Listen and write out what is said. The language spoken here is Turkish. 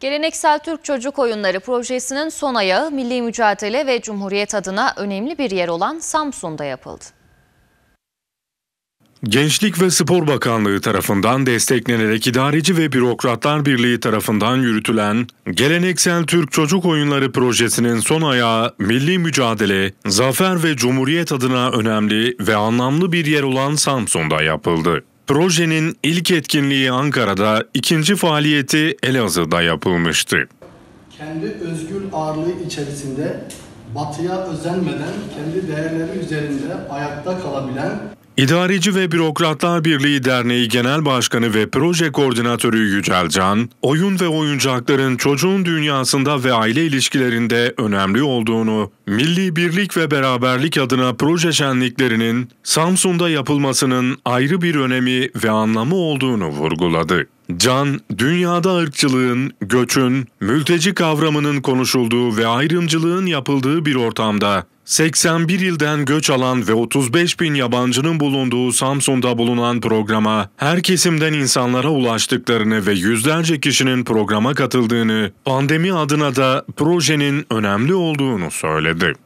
Geleneksel Türk Çocuk Oyunları projesinin son ayağı milli mücadele ve cumhuriyet adına önemli bir yer olan Samsun'da yapıldı. Gençlik ve Spor Bakanlığı tarafından desteklenerek İdareci ve Bürokratlar Birliği tarafından yürütülen Geleneksel Türk Çocuk Oyunları projesinin son ayağı milli mücadele, zafer ve cumhuriyet adına önemli ve anlamlı bir yer olan Samsun'da yapıldı. Projenin ilk etkinliği Ankara'da, ikinci faaliyeti Elazığ'da yapılmıştı. Kendi özgür ağırlığı içerisinde batıya özenmeden kendi değerleri üzerinde ayakta kalabilen İdareci ve Bürokratlar Birliği Derneği Genel Başkanı ve Proje Koordinatörü Yücel Can, oyun ve oyuncakların çocuğun dünyasında ve aile ilişkilerinde önemli olduğunu, milli birlik ve beraberlik adına proje şenliklerinin Samsun'da yapılmasının ayrı bir önemi ve anlamı olduğunu vurguladı. Can, dünyada ırkçılığın, göçün, mülteci kavramının konuşulduğu ve ayrımcılığın yapıldığı bir ortamda 81 ilden göç alan ve 35 bin yabancının bulunduğu Samsun'da bulunan programa her kesimden insanlara ulaştıklarını ve yüzlerce kişinin programa katıldığını, pandemi adına da projenin önemli olduğunu söyledi.